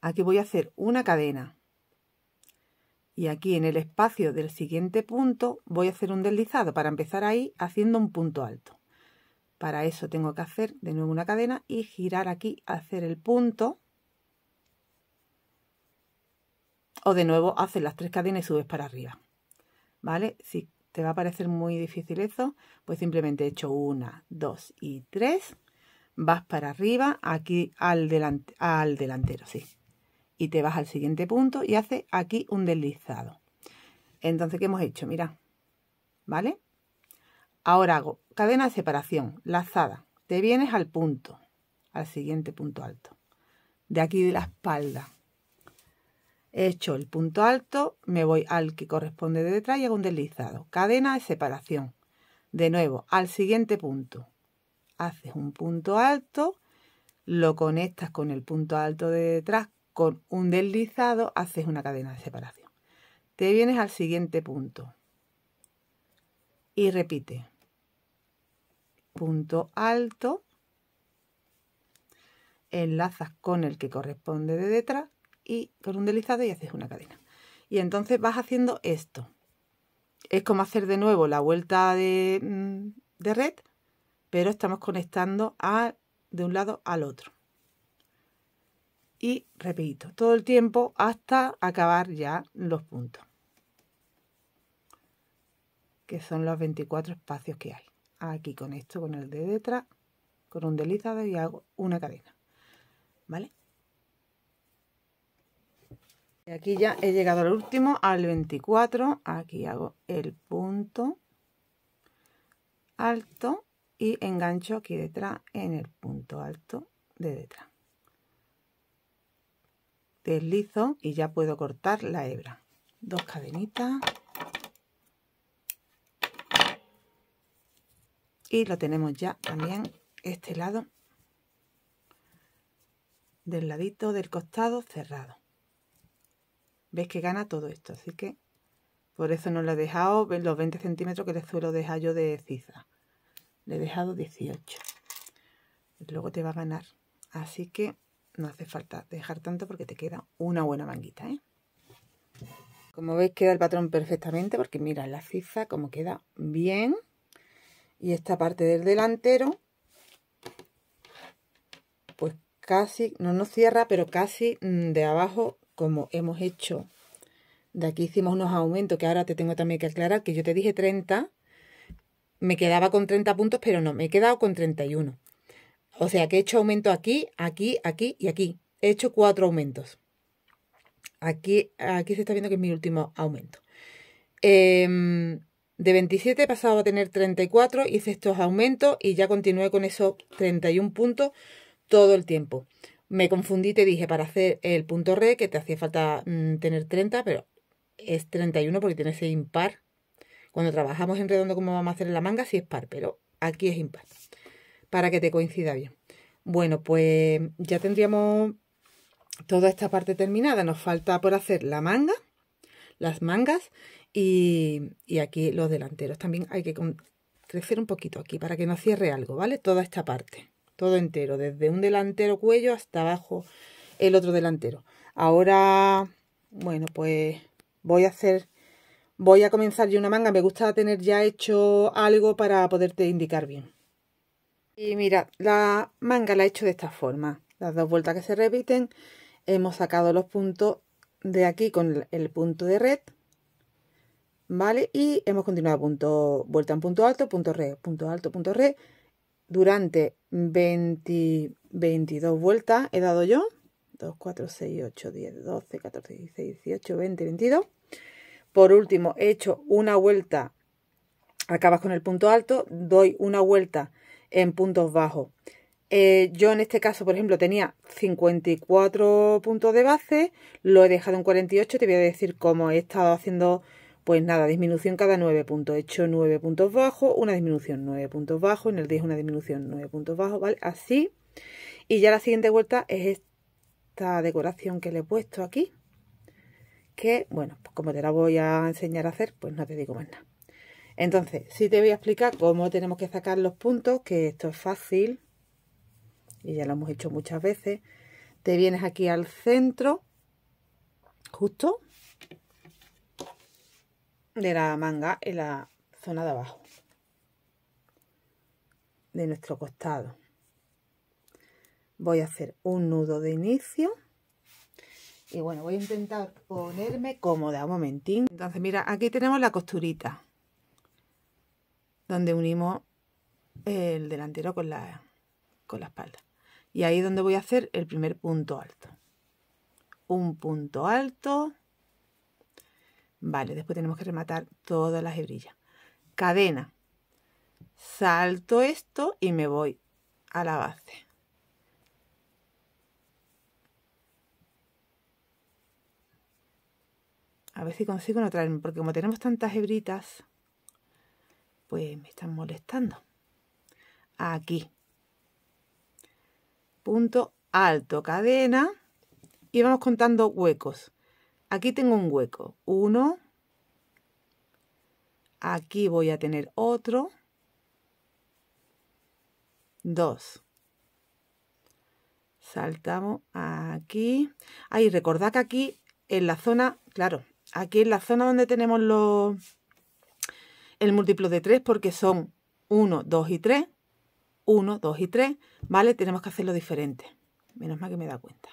Aquí voy a hacer una cadena y aquí en el espacio del siguiente punto voy a hacer un deslizado para empezar ahí haciendo un punto alto. Para eso tengo que hacer de nuevo una cadena y girar aquí, hacer el punto. O de nuevo haces las tres cadenas y subes para arriba. ¿Vale? Si te va a parecer muy difícil eso, pues simplemente he hecho una, dos y tres. Vas para arriba, aquí al, al delantero, sí y te vas al siguiente punto y haces aquí un deslizado. Entonces, ¿qué hemos hecho? Mira, ¿vale? Ahora hago cadena de separación, lazada. Te vienes al punto, al siguiente punto alto. De aquí de la espalda. He hecho el punto alto, me voy al que corresponde de detrás y hago un deslizado. Cadena de separación. De nuevo, al siguiente punto. Haces un punto alto, lo conectas con el punto alto de detrás con un deslizado haces una cadena de separación. Te vienes al siguiente punto. Y repite. Punto alto. Enlazas con el que corresponde de detrás y con un deslizado y haces una cadena. Y entonces vas haciendo esto. Es como hacer de nuevo la vuelta de, mm, red, pero estamos conectando de un lado al otro y repito, todo el tiempo hasta acabar ya los puntos, que son los 24 espacios que hay. Aquí con esto, con el de detrás, con un deslizado y hago una cadena, ¿vale? Y aquí ya he llegado al último, al 24, aquí hago el punto alto y engancho aquí detrás en el punto alto de detrás deslizo y ya puedo cortar la hebra dos cadenitas y lo tenemos ya también este lado del ladito del costado cerrado ves que gana todo esto así que por eso no lo he dejado los 20 centímetros que le suelo dejar yo de ciza le he dejado 18 luego te va a ganar así que no hace falta dejar tanto porque te queda una buena manguita, ¿eh? Como veis queda el patrón perfectamente porque mira la ciza como queda bien. Y esta parte del delantero pues casi, no nos cierra, pero casi mm, de abajo como hemos hecho. De aquí hicimos unos aumentos que ahora te tengo también que aclarar que yo te dije 30. Me quedaba con 30 puntos, pero no, me he quedado con 31. O sea que he hecho aumento aquí, aquí, aquí y aquí. He hecho cuatro aumentos. Aquí, aquí se está viendo que es mi último aumento. Em, de 27 he pasado a tener 34, hice estos aumentos y ya continué con esos 31 puntos todo el tiempo. Me confundí, te dije, para hacer el punto re, que te hacía falta mm, tener 30, pero es 31 porque tiene ese impar. Cuando trabajamos en redondo como vamos a hacer en la manga, sí es par, pero aquí es impar para que te coincida bien. Bueno, pues ya tendríamos toda esta parte terminada. Nos falta por hacer la manga, las mangas y, y aquí los delanteros. También hay que crecer un poquito aquí para que no cierre algo, ¿vale? Toda esta parte, todo entero, desde un delantero cuello hasta abajo el otro delantero. Ahora, bueno, pues voy a hacer, voy a comenzar yo una manga. Me gusta tener ya hecho algo para poderte indicar bien. Y mira, la manga la he hecho de esta forma. Las dos vueltas que se repiten, hemos sacado los puntos de aquí con el punto de red, ¿vale? Y hemos continuado punto, vuelta en punto alto, punto red, punto alto, punto red, durante 20, 22 vueltas he dado yo, 2, 4, 6, 8, 10, 12, 14, 16, 18, 20, 22. Por último, he hecho una vuelta, acabas con el punto alto, doy una vuelta en puntos bajos. Eh, yo en este caso, por ejemplo, tenía 54 puntos de base, lo he dejado en 48, te voy a decir cómo he estado haciendo, pues nada, disminución cada 9 puntos. He hecho 9 puntos bajos, una disminución 9 puntos bajos, en el 10 una disminución 9 puntos bajos, ¿vale? Así. Y ya la siguiente vuelta es esta decoración que le he puesto aquí, que, bueno, pues como te la voy a enseñar a hacer, pues no te digo más nada. Entonces, sí te voy a explicar cómo tenemos que sacar los puntos, que esto es fácil. Y ya lo hemos hecho muchas veces. Te vienes aquí al centro, justo, de la manga en la zona de abajo. De nuestro costado. Voy a hacer un nudo de inicio. Y bueno, voy a intentar ponerme cómoda, un momentín. Entonces, mira, aquí tenemos la costurita donde unimos el delantero con la, espalda. Y ahí es donde voy a hacer el primer punto alto. Un punto alto. Vale, después tenemos que rematar todas las hebrillas. Cadena. Salto esto y me voy a la base. A ver si consigo no traerme, porque como tenemos tantas hebritas, pues, me están molestando. Aquí. Punto alto, cadena. Y vamos contando huecos. Aquí tengo un hueco. Uno. Aquí voy a tener otro. Dos. Saltamos aquí. Ahí, recordad que aquí en la zona, claro, aquí en la zona donde tenemos los el múltiplo de 3 porque son 1, 2 y 3. 1, 2 y 3, ¿vale? Tenemos que hacerlo diferente. Menos mal que me da cuenta.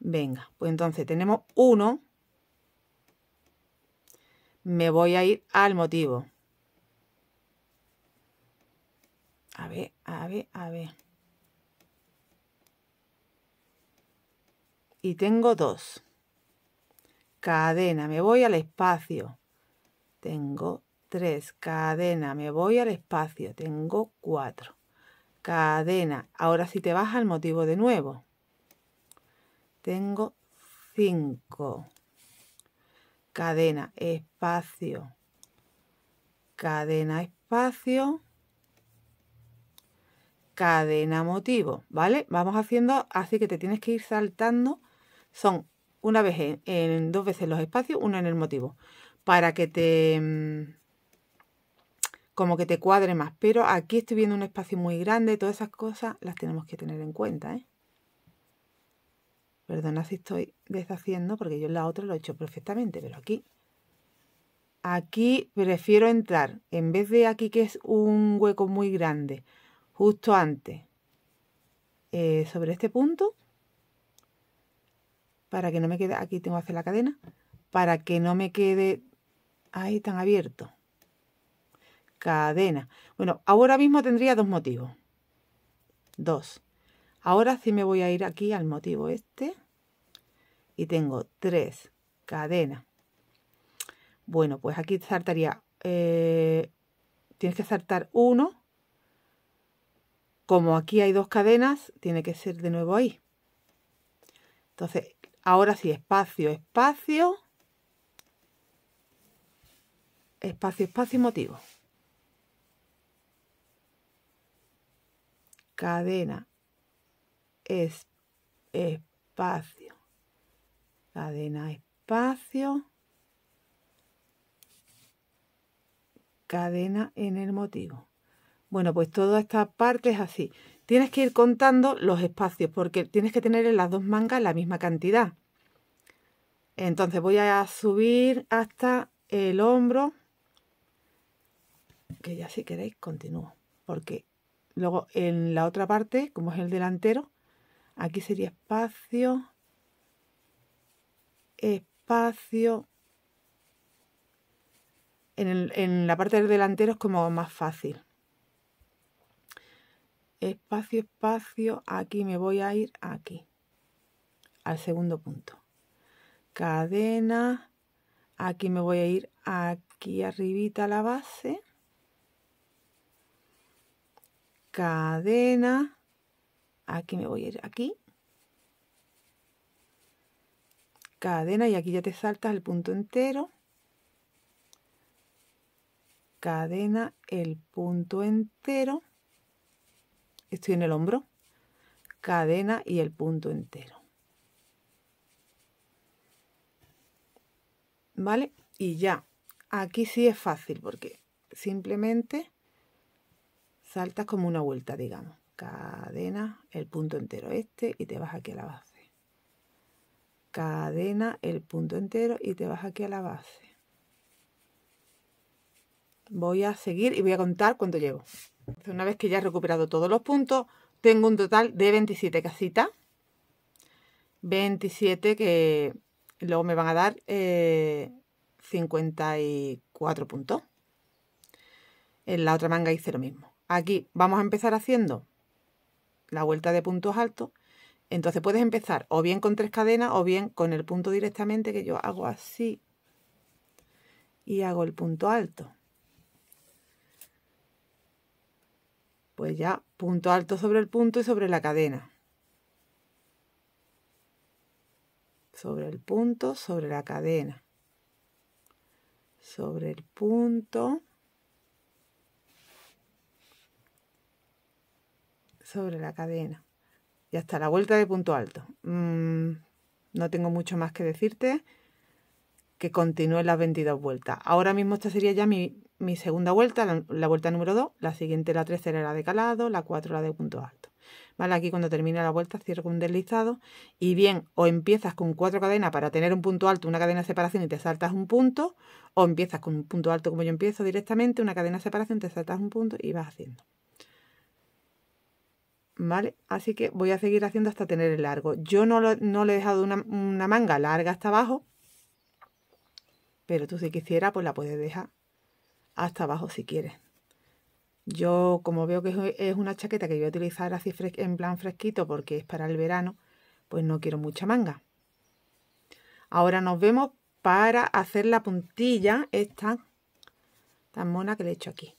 Venga, pues entonces tenemos 1. Me voy a ir al motivo. A ver, a ver, a ver. Y tengo 2. Cadena, me voy al espacio tengo tres cadena, me voy al espacio, tengo cuatro cadena, ahora si te vas al motivo de nuevo, tengo cinco cadena, espacio, cadena, espacio, cadena, motivo, ¿vale? Vamos haciendo así que te tienes que ir saltando, son una vez en, dos veces los espacios, uno en el motivo para que te mm, como que te cuadre más. Pero aquí estoy viendo un espacio muy grande, todas esas cosas las tenemos que tener en cuenta. ¿eh? Perdona si estoy deshaciendo, porque yo en la otra lo he hecho perfectamente, pero aquí, aquí prefiero entrar, en vez de aquí que es un hueco muy grande, justo antes, eh, sobre este punto, para que no me quede, aquí tengo que hacer la cadena, para que no me quede ahí tan abierto. Cadena. Bueno, ahora mismo tendría dos motivos. Dos. Ahora sí me voy a ir aquí al motivo este. Y tengo tres. Cadena. Bueno, pues aquí saltaría... Eh, tienes que saltar uno. Como aquí hay dos cadenas, tiene que ser de nuevo ahí. Entonces, ahora sí, espacio, espacio espacio, espacio motivo. Cadena, espacio. Cadena, espacio. Cadena en el motivo. Bueno, pues toda esta parte es así. Tienes que ir contando los espacios porque tienes que tener en las dos mangas la misma cantidad. Entonces voy a subir hasta el hombro que ya si queréis continúo, porque luego en la otra parte, como es el delantero, aquí sería espacio, espacio. En, el, en la parte del delantero es como más fácil. Espacio, espacio, aquí me voy a ir aquí, al segundo punto. Cadena, aquí me voy a ir aquí arribita la base cadena, aquí me voy a ir, aquí, cadena y aquí ya te saltas el punto entero, cadena, el punto entero, estoy en el hombro, cadena y el punto entero. ¿Vale? Y ya, aquí sí es fácil porque simplemente saltas como una vuelta, digamos. Cadena, el punto entero este y te vas aquí a la base. Cadena, el punto entero y te vas aquí a la base. Voy a seguir y voy a contar cuánto llevo. Una vez que ya he recuperado todos los puntos, tengo un total de 27 casitas. 27 que luego me van a dar 54 eh, puntos. En la otra manga hice lo mismo. Aquí vamos a empezar haciendo la vuelta de puntos altos. Entonces puedes empezar o bien con tres cadenas o bien con el punto directamente que yo hago así y hago el punto alto. Pues ya, punto alto sobre el punto y sobre la cadena. Sobre el punto, sobre la cadena. Sobre el punto sobre la cadena. Y hasta la vuelta de punto alto. Mm, no tengo mucho más que decirte que continúe las 22 vueltas. Ahora mismo esta sería ya mi, segunda vuelta, la, vuelta número 2, la siguiente la tercera, era la de calado, la 4 la de punto alto. ¿Vale? Aquí cuando termina la vuelta cierro un deslizado y bien, o empiezas con cuatro cadenas para tener un punto alto, una cadena de separación y te saltas un punto, o empiezas con un punto alto como yo empiezo directamente, una cadena de separación, te saltas un punto y vas haciendo. Así que voy a seguir haciendo hasta tener el largo. Yo no, le he dejado una, manga larga hasta abajo, pero tú si quisieras, pues la puedes dejar hasta abajo si quieres. Yo, como veo que es una chaqueta que voy a utilizar así en plan fresquito porque es para el verano, pues no quiero mucha manga. Ahora nos vemos para hacer la puntilla esta tan mona que le he hecho aquí.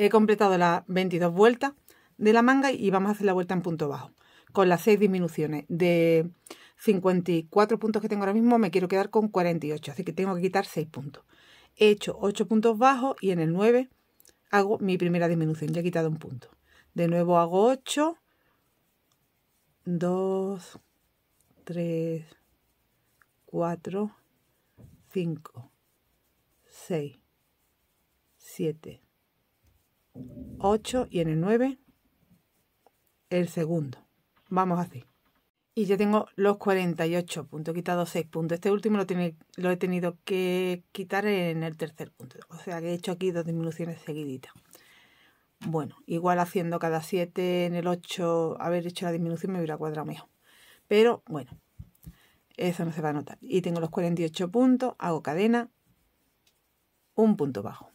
He completado las 22 vueltas de la manga y vamos a hacer la vuelta en punto bajo. Con las 6 disminuciones de 54 puntos que tengo ahora mismo, me quiero quedar con 48, así que tengo que quitar 6 puntos. He hecho 8 puntos bajos y en el 9 hago mi primera disminución, ya he quitado un punto. De nuevo hago 8, 2, 3, 4, 5, 6, 7, 8 y en el 9 el segundo. Vamos así. Y ya tengo los 48 puntos, quitado 6 puntos. Este último lo, tiene, lo he tenido que quitar en el tercer punto. O sea que he hecho aquí dos disminuciones seguiditas. Bueno, igual haciendo cada 7 en el 8, haber hecho la disminución me hubiera cuadrado mejor. Pero bueno, eso no se va a notar. Y tengo los 48 puntos, hago cadena, un punto bajo.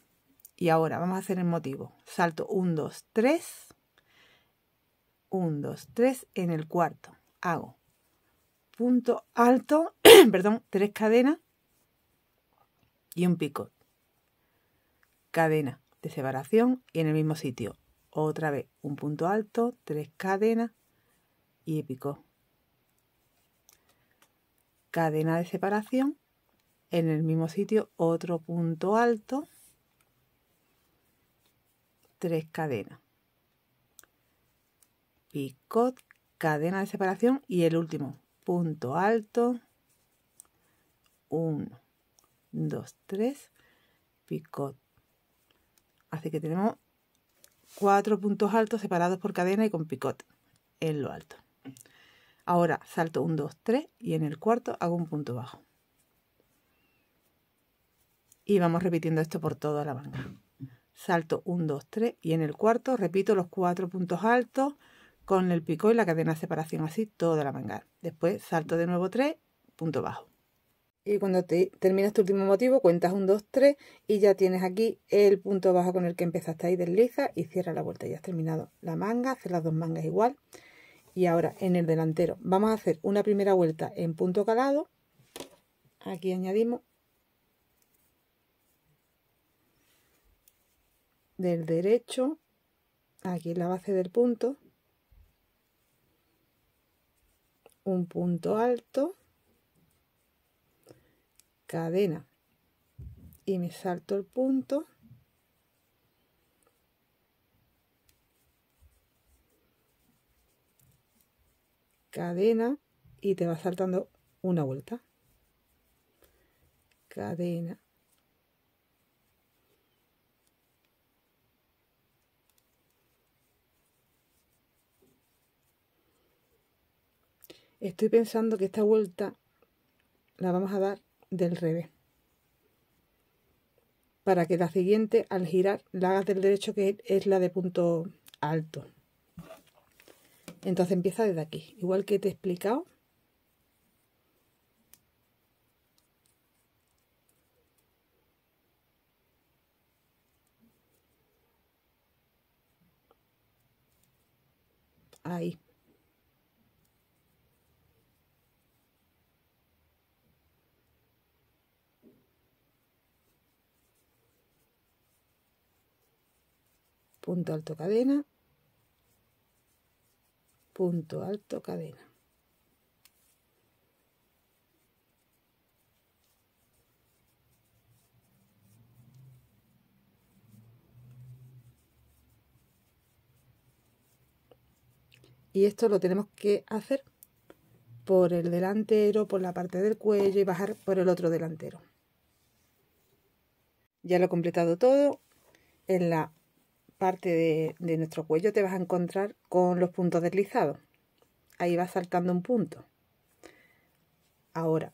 Y ahora vamos a hacer el motivo. Salto 1, 2, 3. 1, 2, 3 en el cuarto. Hago punto alto, [CLEARS THROAT] perdón, tres cadenas y un pico Cadena de separación y en el mismo sitio. Otra vez un punto alto, tres cadenas y pico Cadena de separación. En el mismo sitio otro punto alto tres cadenas. Picot, cadena de separación y el último, punto alto. 1, 2, 3, picot. Así que tenemos cuatro puntos altos separados por cadena y con picot en lo alto. Ahora salto 1, 2, 3 y en el cuarto hago un punto bajo. Y vamos repitiendo esto por toda la manga salto 1, 2, 3 y en el cuarto repito los cuatro puntos altos con el pico y la cadena de separación así toda la manga. Después salto de nuevo 3, punto bajo. Y cuando te terminas este tu último motivo cuentas 1, 2, 3 y ya tienes aquí el punto bajo con el que empezaste ahí, desliza y cierra la vuelta. Ya has terminado la manga, haces las dos mangas igual. Y ahora en el delantero vamos a hacer una primera vuelta en punto calado. Aquí añadimos del derecho, aquí en la base del punto, un punto alto, cadena y me salto el punto cadena y te va saltando una vuelta cadena Estoy pensando que esta vuelta la vamos a dar del revés. Para que la siguiente, al girar, la hagas del derecho, que es la de punto alto. Entonces empieza desde aquí. Igual que te he explicado, ahí. punto alto cadena punto alto cadena y esto lo tenemos que hacer por el delantero, por la parte del cuello y bajar por el otro delantero. Ya lo he completado todo. En la parte de, nuestro cuello te vas a encontrar con los puntos deslizados. Ahí va saltando un punto. Ahora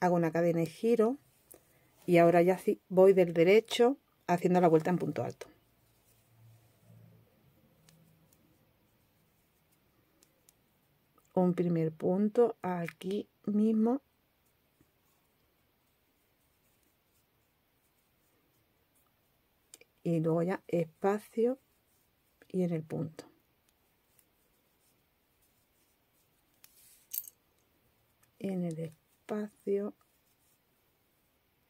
hago una cadena y giro y ahora ya sí voy del derecho haciendo la vuelta en punto alto. Un primer punto aquí mismo y luego ya espacio y en el punto. En el espacio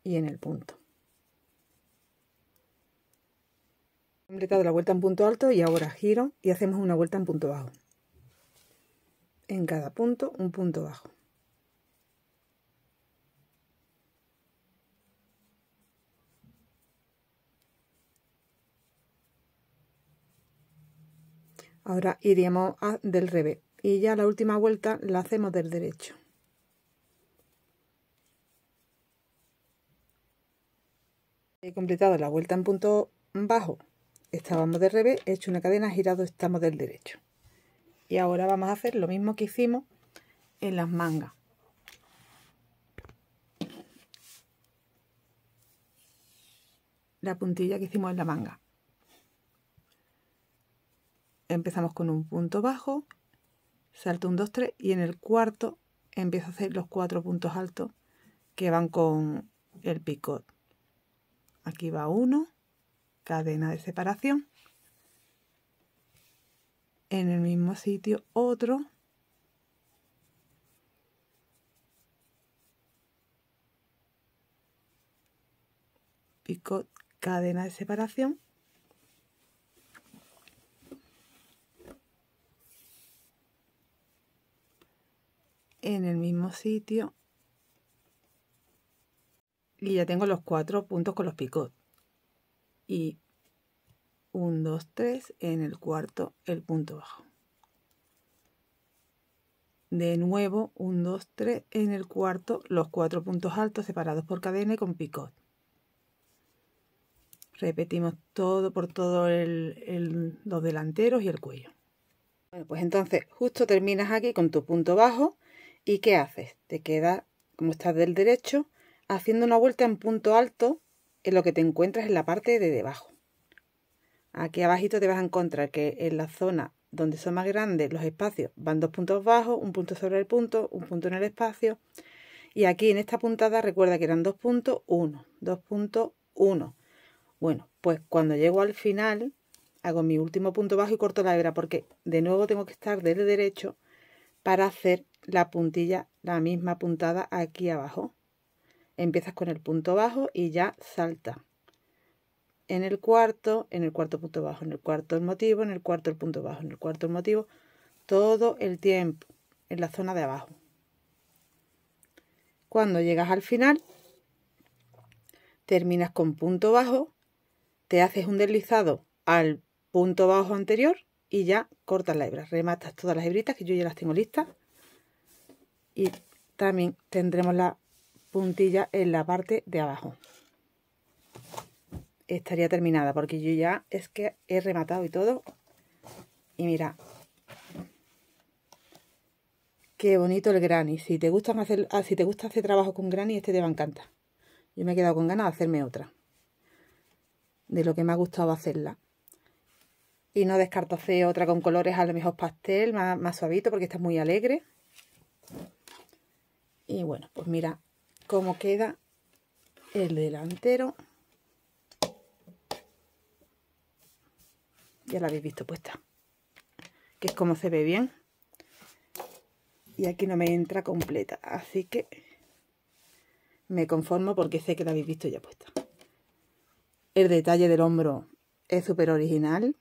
y en el punto. Completado la vuelta en punto alto y ahora giro y hacemos una vuelta en punto bajo. En cada punto un punto bajo. Ahora iríamos del revés. Y ya la última vuelta la hacemos del derecho. He completado la vuelta en punto bajo. Estábamos del revés, he hecho una cadena, girado, estamos del derecho. Y ahora vamos a hacer lo mismo que hicimos en las mangas. La puntilla que hicimos en la manga empezamos con un punto bajo, salto un 2, 3 y en el cuarto empiezo a hacer los cuatro puntos altos que van con el picot. Aquí va uno, cadena de separación. En el mismo sitio otro. Picot, cadena de separación en el mismo sitio y ya tengo los cuatro puntos con los picot y 1, 2, 3 en el cuarto el punto bajo de nuevo 1, 2, 3 en el cuarto los cuatro puntos altos separados por cadena y con picot repetimos todo por todo los delanteros y el cuello bueno, pues entonces justo terminas aquí con tu punto bajo ¿Y qué haces? Te queda como estás del derecho, haciendo una vuelta en punto alto en lo que te encuentras en la parte de debajo. Aquí abajito te vas a encontrar que en la zona donde son más grandes los espacios van dos puntos bajos, un punto sobre el punto, un punto en el espacio. Y aquí en esta puntada recuerda que eran dos puntos, uno, dos puntos, uno. Bueno, pues cuando llego al final hago mi último punto bajo y corto la hebra porque de nuevo tengo que estar del derecho para hacer la puntilla, la misma puntada aquí abajo. Empiezas con el punto bajo y ya salta. En el cuarto, en el cuarto punto bajo, en el cuarto el motivo, en el cuarto el punto bajo, en el cuarto el motivo, todo el tiempo en la zona de abajo. Cuando llegas al final, terminas con punto bajo, te haces un deslizado al punto bajo anterior y ya cortas la hebra, rematas todas las hebritas que yo ya las tengo listas y también tendremos la puntilla en la parte de abajo estaría terminada porque yo ya es que he rematado y todo y mira qué bonito el granny si te gusta hacer ah, si te gusta hacer trabajo con granny este te va a encantar yo me he quedado con ganas de hacerme otra de lo que me ha gustado hacerla y no descarto hacer otra con colores a lo mejor pastel, más, suavito, porque está muy alegre. Y bueno, pues mira cómo queda el delantero. Ya la habéis visto puesta. Que es como se ve bien. Y aquí no me entra completa. Así que me conformo porque sé que la habéis visto ya puesta. El detalle del hombro es súper original.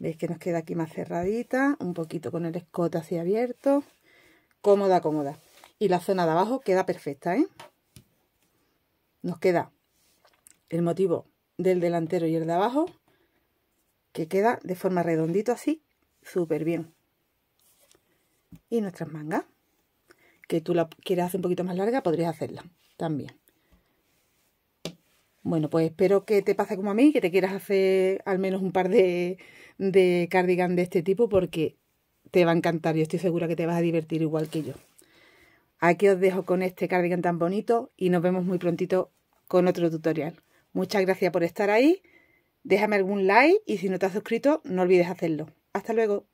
Veis que nos queda aquí más cerradita, un poquito con el escote así abierto. Cómoda, cómoda. Y la zona de abajo queda perfecta, ¿eh? Nos queda el motivo del delantero y el de abajo, que queda de forma redondito así, súper bien. Y nuestras mangas, que tú la quieres hacer un poquito más larga, podrías hacerla también. Bueno, pues espero que te pase como a mí, que te quieras hacer al menos un par de, de cardigan de este tipo porque te va a encantar y estoy segura que te vas a divertir igual que yo. Aquí os dejo con este cardigan tan bonito y nos vemos muy prontito con otro tutorial. Muchas gracias por estar ahí. Déjame algún like y si no te has suscrito, no olvides hacerlo. Hasta luego.